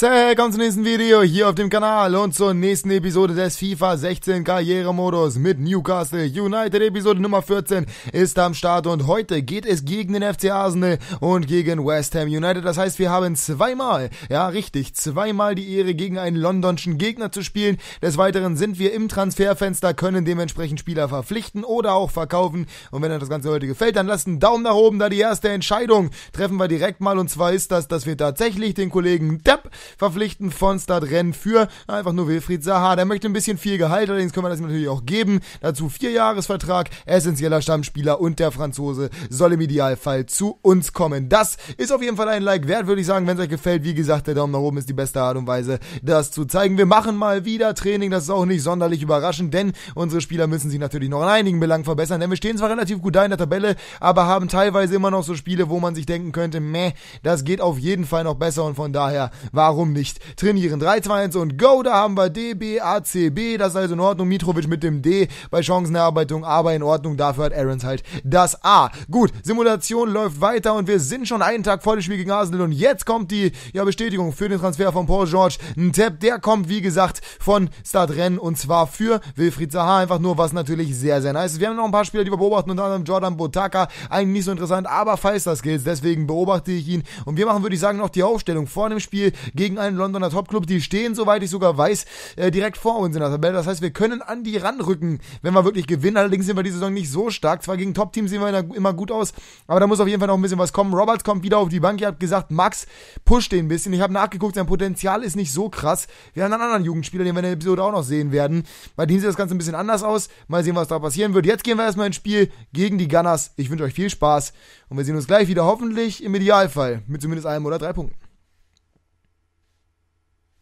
Willkommen zum nächsten Video hier auf dem Kanal und zur nächsten Episode des FIFA 16 Karrieremodus mit Newcastle United. Episode Nummer 14 ist am Start und heute geht es gegen den FC Arsenal und gegen West Ham United. Das heißt, wir haben zweimal, ja richtig, zweimal die Ehre, gegen einen londonschen Gegner zu spielen. Des Weiteren sind wir im Transferfenster, können dementsprechend Spieler verpflichten oder auch verkaufen. Und wenn euch das Ganze heute gefällt, dann lasst einen Daumen nach oben, da die erste Entscheidung treffen wir direkt mal und zwar ist das, dass wir tatsächlich den Kollegen Depp verpflichten von Stade für einfach nur Wilfried Saha. Der möchte ein bisschen viel Gehalt, allerdings können wir das natürlich auch geben. Dazu vier Jahresvertrag, essentieller Stammspieler und der Franzose soll im Idealfall zu uns kommen. Das ist auf jeden Fall ein Like wert, würde ich sagen, wenn es euch gefällt. Wie gesagt, der Daumen nach oben ist die beste Art und Weise, das zu zeigen. Wir machen mal wieder Training, das ist auch nicht sonderlich überraschend, denn unsere Spieler müssen sich natürlich noch in einigen Belangen verbessern, denn wir stehen zwar relativ gut da in der Tabelle, aber haben teilweise immer noch so Spiele, wo man sich denken könnte, meh, das geht auf jeden Fall noch besser und von daher war warum nicht? Trainieren. 3, 2, 1 und go. Da haben wir D, B, A, C, B. Das ist also in Ordnung. Mitrovic mit dem D bei Chancenerarbeitung, aber in Ordnung. Dafür hat Aarons halt das A. Gut, Simulation läuft weiter und wir sind schon einen Tag vor dem Spiel gegen Arsenal und jetzt kommt die ja, Bestätigung für den Transfer von Paul George. Ein Tab, der kommt, wie gesagt, von Stadren und zwar für Wilfried Zaha. Einfach nur, was natürlich sehr, sehr nice ist. Wir haben noch ein paar Spieler, die wir beobachten, unter anderem Jordan Botaka. Eigentlich nicht so interessant, aber Feister Skills. Deswegen beobachte ich ihn. Und wir machen, würde ich sagen, noch die Aufstellung vor dem Spiel gegen einen Londoner Topclub. Die stehen, soweit ich sogar weiß, äh, direkt vor uns in der Tabelle. Das heißt, wir können an die ranrücken, wenn wir wirklich gewinnen. Allerdings sind wir diese Saison nicht so stark. Zwar gegen Top-Teams sehen wir immer gut aus, aber da muss auf jeden Fall noch ein bisschen was kommen. Roberts kommt wieder auf die Bank. Ihr habt gesagt, Max pusht den ein bisschen. Ich habe nachgeguckt, sein Potenzial ist nicht so krass Wir haben einen anderen Jugendspieler, den wir in der Episode auch noch sehen werden. Bei dem sieht das Ganze ein bisschen anders aus. Mal sehen, was da passieren wird. Jetzt gehen wir erstmal ins Spiel gegen die Gunners. Ich wünsche euch viel Spaß und wir sehen uns gleich wieder, hoffentlich im Idealfall mit zumindest einem oder drei Punkten.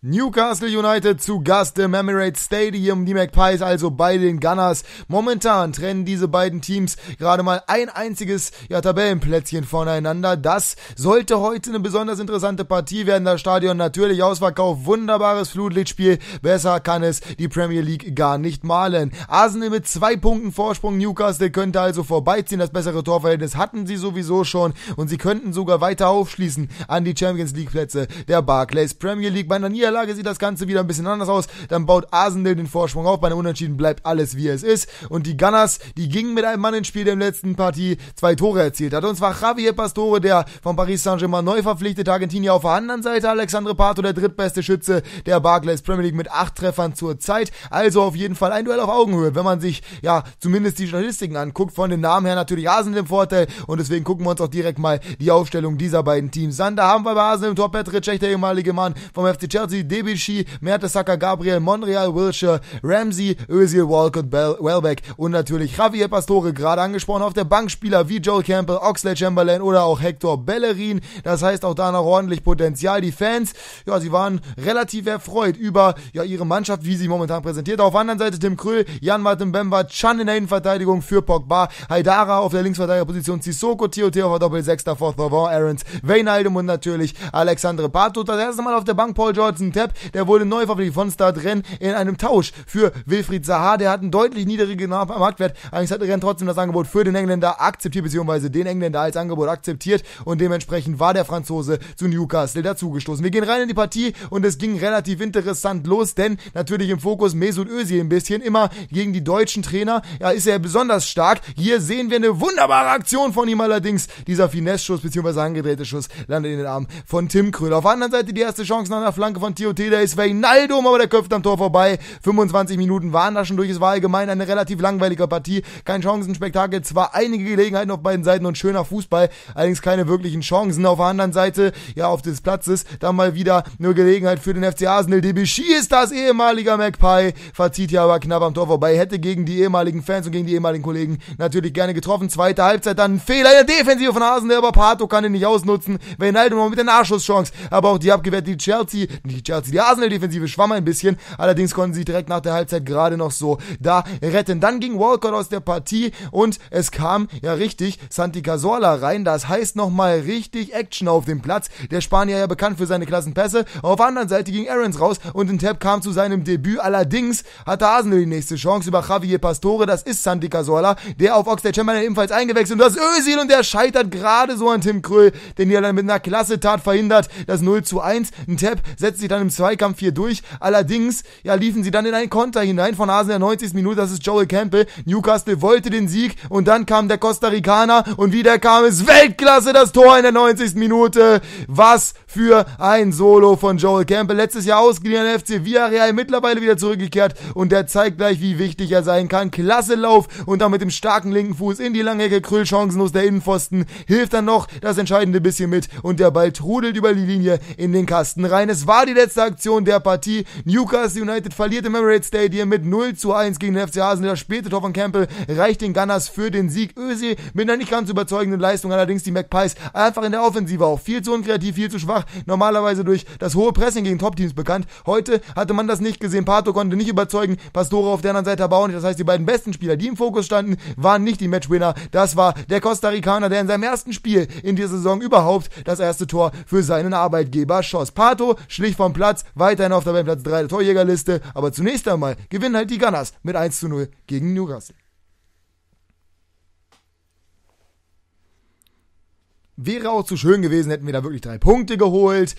Newcastle United zu Gast im Emirates Stadium. Die McPies also bei den Gunners. Momentan trennen diese beiden Teams gerade mal ein einziges ja, Tabellenplätzchen voneinander. Das sollte heute eine besonders interessante Partie werden. Das Stadion natürlich ausverkauft. Wunderbares Flutlichtspiel. Besser kann es die Premier League gar nicht malen. Arsenal mit zwei Punkten Vorsprung. Newcastle könnte also vorbeiziehen. Das bessere Torverhältnis hatten sie sowieso schon. Und sie könnten sogar weiter aufschließen an die Champions League Plätze der Barclays Premier League. Bei einer Niederlage sieht das Ganze wieder ein bisschen anders aus. Dann baut Arsenal den Vorsprung auf. Bei einem Unentschieden bleibt alles, wie es ist. Und die Gunners, die gingen mit einem Mann ins Spiel, der im letzten Partie zwei Tore erzielt hat. Und zwar Javier Pastore, der von Paris Saint-Germain neu verpflichtet. Argentinier auf der anderen Seite. Alexandre Pato, der drittbeste Schütze der Barclays Premier League mit acht Treffern zur Zeit. Also auf jeden Fall ein Duell auf Augenhöhe, wenn man sich ja zumindest die Statistiken anguckt. Von den Namen her natürlich Arsenal im Vorteil und deswegen gucken wir uns auch direkt mal die Aufstellung dieser beiden Teams an. Da haben wir bei Arsenal im Tor Petr Cech, der ehemalige Mann vom FC Chelsea, Ramsey, Debuchy, Mertesacker, Gabriel, Monreal, Wilshire, Ramsey, Özil, Walcott, Bell, Welbeck und natürlich Javier Pastore, gerade angesprochen, auf der Bank Spieler wie Joel Campbell, Oxley Chamberlain oder auch Hector Bellerin. Das heißt auch da noch ordentlich Potenzial. Die Fans, ja, sie waren relativ erfreut über ja, ihre Mannschaft, wie sie momentan präsentiert. Auf der anderen Seite Tim Krüll, Jan Martin Bemba, Chan in der Innenverteidigung für Pogba, Haidara auf der Linksverteidigerposition, Sissoko, Tio auf der Doppelsechster, Fourth Aarons, Weinaldum und natürlich Alexandre Bartot. Das erste Mal auf der Bank Paul Jordan, Steven Tepp, der wurde neu verpflichtet von Start Renn in einem Tausch für Wilfried Zaha. Der hat einen deutlich niedrigen Marktwert. Allerdings hat Renn trotzdem das Angebot für den Engländer akzeptiert, beziehungsweise den Engländer als Angebot akzeptiert und dementsprechend war der Franzose zu Newcastle dazugestoßen. Wir gehen rein in die Partie und es ging relativ interessant los, denn natürlich im Fokus Mesut Özil ein bisschen immer gegen die deutschen Trainer. Ja, ist er besonders stark. Hier sehen wir eine wunderbare Aktion von ihm allerdings. Dieser Finesse-Schuss beziehungsweise angedrehte Schuss landet in den Arm von Tim Kröll. Auf der anderen Seite die erste Chance nach einer Flanke von TOT, da ist Weinaldum, aber der köpft am Tor vorbei. 25 Minuten waren da schon durch. Es war allgemein eine relativ langweilige Partie. Kein Chancenspektakel, zwar einige Gelegenheiten auf beiden Seiten und schöner Fußball, allerdings keine wirklichen Chancen. Auf der anderen Seite, ja, auf des Platzes, dann mal wieder eine Gelegenheit für den FC Arsenal. Debussy ist das ehemaliger Magpie, verzieht hier aber knapp am Tor vorbei. Hätte gegen die ehemaligen Fans und gegen die ehemaligen Kollegen natürlich gerne getroffen. Zweite Halbzeit dann ein Fehler in der Defensive von Arsenal, aber Pato kann ihn nicht ausnutzen. Wijnaldum mit der Nachschusschance, aber auch die abgewehrt, die Chelsea, die Chelsea. Die Arsenal-Defensive schwamm ein bisschen, allerdings konnten sie direkt nach der Halbzeit gerade noch so da retten. Dann ging Walcott aus der Partie und es kam, ja richtig, Santi Casola rein. Das heißt nochmal richtig Action auf dem Platz. Der Spanier ja bekannt für seine Klassenpässe. Auf der anderen Seite ging Aarons raus und ein Tab kam zu seinem Debüt. Allerdings hatte Arsenal die nächste Chance über Javier Pastore. Das ist Santi Casola, der auf Oxlade Chamberlain ebenfalls eingewechselt. Und das Özil und der scheitert gerade so an Tim Krüll, den er dann mit einer Klasse Tat verhindert. Das 0 zu 1. Ein Tab setzt sich dann dann im Zweikampf hier durch. Allerdings, ja, liefen sie dann in einen Konter hinein von Hasen der 90. Minute. Das ist Joel Campbell. Newcastle wollte den Sieg und dann kam der Costa Ricaner und wieder kam es Weltklasse das Tor in der 90. Minute. Was für ein Solo von Joel Campbell. Letztes Jahr ausgeliehen an FC Villarreal, mittlerweile wieder zurückgekehrt und der zeigt gleich, wie wichtig er sein kann. Klasse Lauf und dann mit dem starken linken Fuß in die lange Krüll chancenlos der Innenpfosten. Hilft dann noch das entscheidende bisschen mit und der Ball trudelt über die Linie in den Kasten rein. Es war die letzte letzte Aktion der Partie. Newcastle United verliert im Emirates Stadium mit 0 zu 1 gegen den FC Hasen. Das späte Tor von Campbell reicht den Gunners für den Sieg. Özil mit einer nicht ganz überzeugenden Leistung, allerdings die McPies einfach in der Offensive auch viel zu unkreativ, viel zu schwach. Normalerweise durch das hohe Pressing gegen Top-Teams bekannt. Heute hatte man das nicht gesehen. Pato konnte nicht überzeugen. Pastore auf der anderen Seite bauen. Das heißt, die beiden besten Spieler, die im Fokus standen, waren nicht die Matchwinner. Das war der Costa Ricaner, der in seinem ersten Spiel in dieser Saison überhaupt das erste Tor für seinen Arbeitgeber schoss. Pato schlich vom vom Platz, weiterhin auf Tabellenplatz 3 der Torjägerliste, aber zunächst einmal gewinnen halt die Gunners mit 1 zu 0 gegen Newcastle. Wäre auch zu schön gewesen, hätten wir da wirklich drei Punkte geholt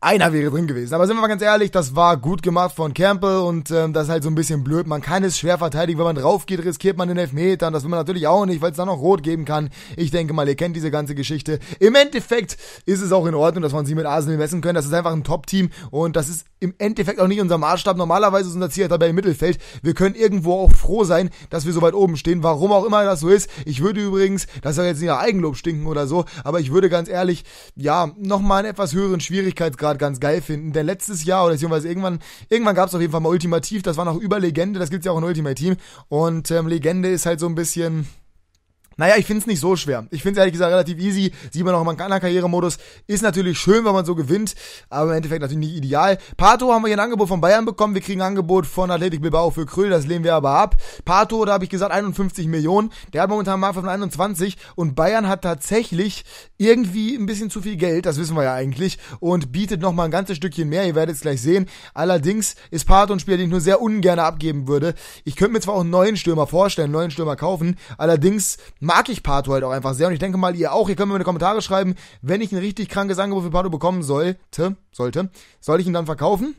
einer wäre drin gewesen. Aber sind wir mal ganz ehrlich, das war gut gemacht von Campbell und ähm, das ist halt so ein bisschen blöd. Man kann es schwer verteidigen, wenn man drauf geht, riskiert man den Elfmeter. Und das will man natürlich auch nicht, weil es dann noch rot geben kann. Ich denke mal, ihr kennt diese ganze Geschichte. Im Endeffekt ist es auch in Ordnung, dass man sie mit Arsenal messen können. Das ist einfach ein Top-Team und das ist im Endeffekt auch nicht unser Maßstab. Normalerweise ist unser Ziel dabei im Mittelfeld. Wir können irgendwo auch froh sein, dass wir so weit oben stehen. Warum auch immer das so ist. Ich würde übrigens, das soll jetzt nicht nach Eigenlob stinken oder so, aber ich würde ganz ehrlich, ja, nochmal einen etwas höheren Schwierigkeitsgrad gerade ganz geil finden. Denn letztes Jahr oder beziehungsweise irgendwann, irgendwann gab es auf jeden Fall mal Ultimativ, das war noch über Legende, das gibt es ja auch in Ultimate Team. Und ähm, Legende ist halt so ein bisschen naja, ich finde es nicht so schwer. Ich finde es ehrlich gesagt relativ easy. Sieht man auch immer im Karrieremodus. Ist natürlich schön, wenn man so gewinnt, aber im Endeffekt natürlich nicht ideal. Pato haben wir hier ein Angebot von Bayern bekommen. Wir kriegen ein Angebot von Athletic Bilbao für Krüll. Das lehnen wir aber ab. Pato, da habe ich gesagt, 51 Millionen. Der hat momentan Marktwert von 21 und Bayern hat tatsächlich irgendwie ein bisschen zu viel Geld. Das wissen wir ja eigentlich und bietet nochmal ein ganzes Stückchen mehr. Ihr werdet es gleich sehen. Allerdings ist Pato ein Spieler, den ich nur sehr ungern abgeben würde. Ich könnte mir zwar auch einen neuen Stürmer vorstellen, einen neuen Stürmer kaufen. Allerdings mag ich Pato halt auch einfach sehr und ich denke mal, ihr auch. Ihr könnt mir in die Kommentare schreiben, wenn ich ein richtig krankes Angebot für Pato bekommen sollte, sollte, soll ich ihn dann verkaufen?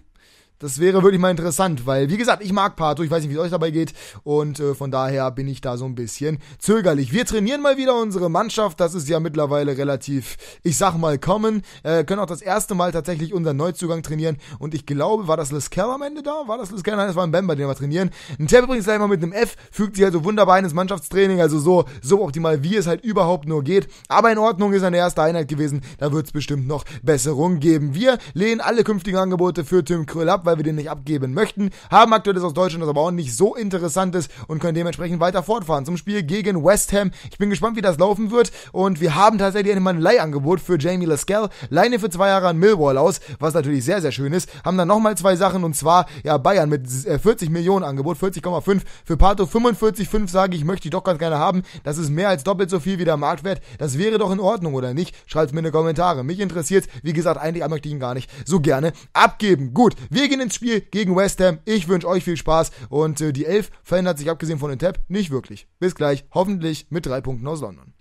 das wäre wirklich mal interessant, weil, wie gesagt, ich mag Pato, ich weiß nicht, wie es euch dabei geht und äh, von daher bin ich da so ein bisschen zögerlich. Wir trainieren mal wieder unsere Mannschaft, das ist ja mittlerweile relativ, ich sag mal, kommen. Äh, können auch das erste Mal tatsächlich unseren Neuzugang trainieren und ich glaube, war das Lescal am Ende da? War das Lescal? Nein, das war ein Bemba, den wir trainieren. Ein Tab übrigens gleich mal mit einem F, fügt sich also wunderbar ins Mannschaftstraining, also so, so optimal, wie es halt überhaupt nur geht. Aber in Ordnung ist eine erste Einheit gewesen, da wird es bestimmt noch Besserung geben. Wir lehnen alle künftigen Angebote für Tim Krill ab, weil wir den nicht abgeben möchten, haben aktuelles aus Deutschland, das aber auch nicht so interessant ist und können dementsprechend weiter fortfahren zum Spiel gegen West Ham. Ich bin gespannt, wie das laufen wird und wir haben tatsächlich einmal ein Leihangebot für Jamie Lascelle, Leine für zwei Jahre an Millwall aus, was natürlich sehr, sehr schön ist. Haben dann nochmal zwei Sachen und zwar, ja, Bayern mit 40 äh, Millionen Angebot, 40,5 für Pato 45,5 sage ich, möchte ich doch ganz gerne haben. Das ist mehr als doppelt so viel wie der Marktwert. Das wäre doch in Ordnung, oder nicht? Schreibt mir in die Kommentare. Mich interessiert, wie gesagt, eigentlich möchte ich ihn gar nicht so gerne abgeben. Gut, wir gehen gehen ins Spiel gegen West Ham. Ich wünsche euch viel Spaß und äh, die Elf verändert sich abgesehen von den Tab nicht wirklich. Bis gleich, hoffentlich mit drei Punkten aus London.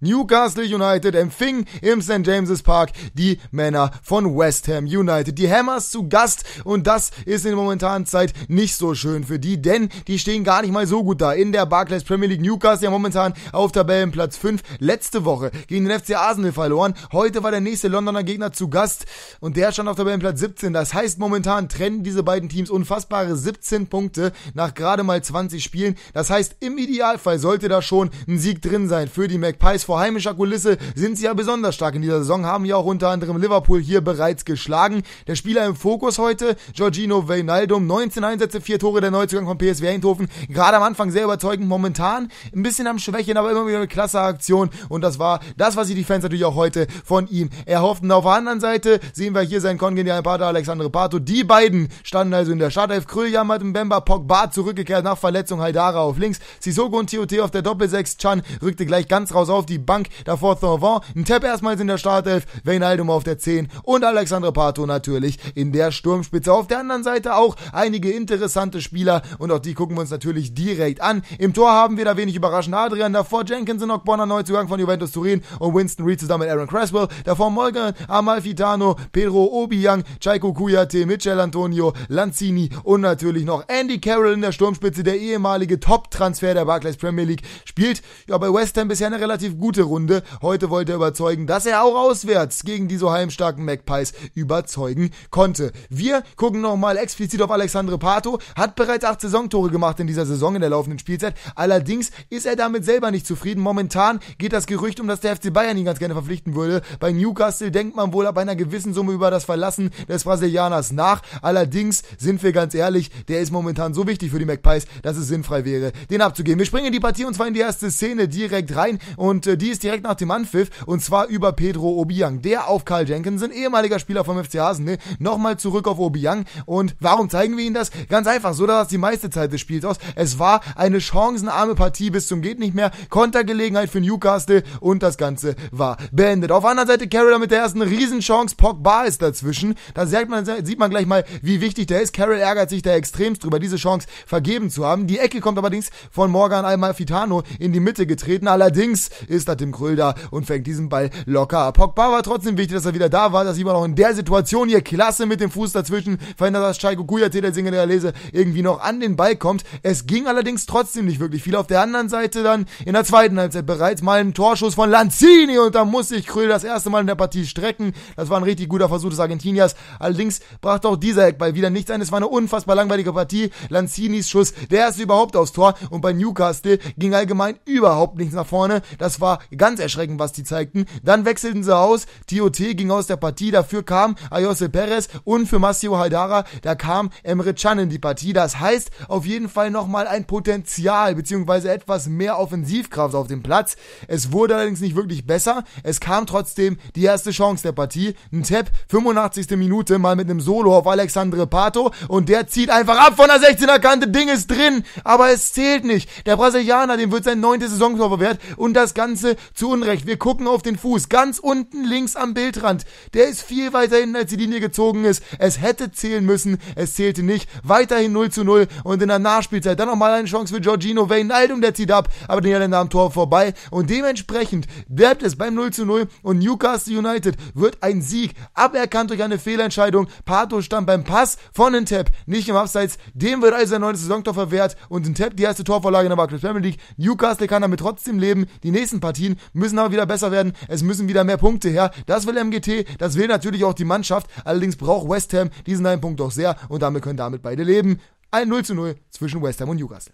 Newcastle United empfing im St. James's Park die Männer von West Ham United. Die Hammers zu Gast und das ist in der momentanen Zeit nicht so schön für die, denn die stehen gar nicht mal so gut da. In der Barclays Premier League Newcastle ja momentan auf Tabellenplatz 5. Letzte Woche gegen den FC Arsenal verloren. Heute war der nächste Londoner Gegner zu Gast und der stand auf Tabellenplatz 17. Das heißt, momentan trennen diese beiden Teams unfassbare 17 Punkte nach gerade mal 20 Spielen. Das heißt, im Idealfall sollte da schon ein Sieg drin sein für die Magpies vor heimischer Kulisse sind sie ja besonders stark in dieser Saison, haben ja auch unter anderem Liverpool hier bereits geschlagen. Der Spieler im Fokus heute, Giorgino Weinaldum, 19 Einsätze, 4 Tore der Neuzugang von PSV Eindhoven, gerade am Anfang sehr überzeugend, momentan ein bisschen am Schwächen, aber immer wieder eine klasse Aktion und das war das, was sich die Fans natürlich auch heute von ihm erhofften. Auf der anderen Seite sehen wir hier seinen kongenialen Partner Alexandre Pato, die beiden standen also in der Startelf, Krüljam hat im Bemba Pogba zurückgekehrt nach Verletzung, Haidara auf links, Sissoko und Tiote auf der Doppel-6, Chan rückte gleich ganz raus auf die die Bank. Davor Thorvin, ein Tab erstmals in der Startelf, Wayne auf der 10 und Alexandre Pato natürlich in der Sturmspitze. Auf der anderen Seite auch einige interessante Spieler und auch die gucken wir uns natürlich direkt an. Im Tor haben wir da wenig überraschend Adrian, davor Jenkins und Bonner Neuzugang von Juventus Turin und Winston Reed zusammen mit Aaron Creswell, davor Morgan, Amalfitano, Pedro Obiang, Chaiko Kuyate, Michel Antonio, Lanzini und natürlich noch Andy Carroll in der Sturmspitze, der ehemalige Top-Transfer der Barclays Premier League, spielt ja bei West Ham bisher eine relativ gute gute Runde. Heute wollte er überzeugen, dass er auch auswärts gegen die so heimstarken Magpies überzeugen konnte. Wir gucken nochmal explizit auf Alexandre Pato. Hat bereits acht Saisontore gemacht in dieser Saison in der laufenden Spielzeit. Allerdings ist er damit selber nicht zufrieden. Momentan geht das Gerücht um, dass der FC Bayern ihn ganz gerne verpflichten würde. Bei Newcastle denkt man wohl ab einer gewissen Summe über das Verlassen des Brasilianers nach. Allerdings sind wir ganz ehrlich, der ist momentan so wichtig für die Magpies, dass es sinnfrei wäre, den abzugeben. Wir springen die Partie und zwar in die erste Szene direkt rein und äh, die ist direkt nach dem Anpfiff und zwar über Pedro Obiang, der auf Karl Jenkinson, ehemaliger Spieler vom FC Hasene, ne, nochmal zurück auf Obiang. Und warum zeigen wir Ihnen das? Ganz einfach, so dass die meiste Zeit des Spiels aus. Es war eine chancenarme Partie bis zum geht nicht mehr, Kontergelegenheit für Newcastle und das Ganze war beendet. Auf der Seite Carroll mit der ersten Riesenchance, Pogba ist dazwischen. Da sieht man, sieht man gleich mal, wie wichtig der ist. Carroll ärgert sich da extremst drüber, diese Chance vergeben zu haben. Die Ecke kommt allerdings von Morgan Almafitano in die Mitte getreten. Allerdings ist knistert dem Krüll da und fängt diesen Ball locker ab. Pogba war trotzdem wichtig, dass er wieder da war, dass Sieber noch in der Situation hier klasse mit dem Fuß dazwischen verhindert, dass Chaiko Kujate, der Singer der Lese, irgendwie noch an den Ball kommt. Es ging allerdings trotzdem nicht wirklich viel. Auf der anderen Seite dann in der zweiten Halbzeit bereits mal ein Torschuss von Lanzini und da muss sich Krüll das erste Mal in der Partie strecken. Das war ein richtig guter Versuch des Argentiniers. Allerdings brachte auch dieser Eckball wieder nichts ein. Es war eine unfassbar langweilige Partie. Lanzinis Schuss, der erste überhaupt aufs Tor und bei Newcastle ging allgemein überhaupt nichts nach vorne. Das war ganz erschreckend, was die zeigten. Dann wechselten sie aus, TOT ging aus der Partie, dafür kam Ayose Perez und für Massimo Haidara, da kam Emre Can in die Partie. Das heißt auf jeden Fall nochmal ein Potenzial, beziehungsweise etwas mehr Offensivkraft auf dem Platz. Es wurde allerdings nicht wirklich besser, es kam trotzdem die erste Chance der Partie. Ein Tap, 85. Minute, mal mit einem Solo auf Alexandre Pato und der zieht einfach ab von der 16er Kante, Ding ist drin, aber es zählt nicht. Der Brasilianer, dem wird sein neuntes Saisontor verwehrt und das Ganze Ganze zu Unrecht. Wir gucken auf den Fuß, ganz unten links am Bildrand. Der ist viel weiter hinten, als die Linie gezogen ist. Es hätte zählen müssen, es zählte nicht. Weiterhin 0 zu 0 und in der Nachspielzeit dann nochmal eine Chance für Giorgino Wijnaldum, der zieht ab, aber den Niederländer am Tor vorbei und dementsprechend bleibt es beim 0 zu 0 und Newcastle United wird ein Sieg, aberkannt durch eine Fehlentscheidung. Pato stand beim Pass von Entep, nicht im Abseits. Dem wird also ein neues Saisontor verwehrt und Entep die erste Torvorlage in der Barclays Premier League. Newcastle kann damit trotzdem leben. Die nächsten paar Partien, müssen aber wieder besser werden, es müssen wieder mehr Punkte her. Das will MGT, das will natürlich auch die Mannschaft. Allerdings braucht West Ham diesen einen Punkt doch sehr und damit können damit beide leben. Ein 0 zu 0 zwischen West Ham und Newcastle.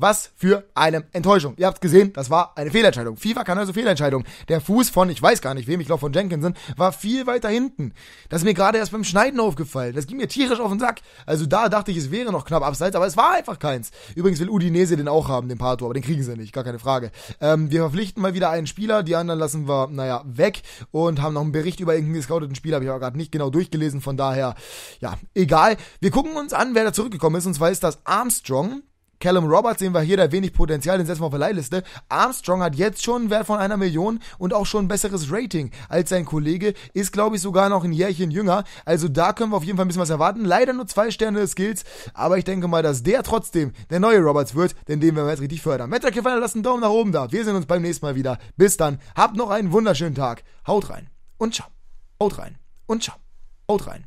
Was für eine Enttäuschung. Ihr habt gesehen, das war eine Fehlentscheidung. FIFA kann also Fehlentscheidungen. Der Fuß von, ich weiß gar nicht wem, ich glaube von Jenkinson, war viel weiter hinten. Das ist mir gerade erst beim Schneiden aufgefallen. Das ging mir tierisch auf den Sack. Also da dachte ich, es wäre noch knapp abseits, aber es war einfach keins. Übrigens will Udinese den auch haben, den Pato, aber den kriegen sie nicht, gar keine Frage. Ähm, wir verpflichten mal wieder einen Spieler, die anderen lassen wir, naja, weg und haben noch einen Bericht über irgendeinen gescouteten Spieler, habe ich aber gerade nicht genau durchgelesen, von daher, ja, egal. Wir gucken uns an, wer da zurückgekommen ist, und zwar ist das Armstrong, Callum Roberts sehen wir hier, der wenig Potenzial, den setzen wir auf der Leihliste. Armstrong hat jetzt schon einen Wert von einer Million und auch schon ein besseres Rating als sein Kollege, ist glaube ich sogar noch ein Jährchen jünger. Also da können wir auf jeden Fall ein bisschen was erwarten. Leider nur zwei Sterne des Skills, aber ich denke mal, dass der trotzdem der neue Roberts wird, denn den werden wir jetzt richtig fördern. Metric gefallen, lasst einen Daumen nach oben da. Wir sehen uns beim nächsten Mal wieder. Bis dann, habt noch einen wunderschönen Tag. Haut rein und ciao. Haut rein und ciao. Haut rein.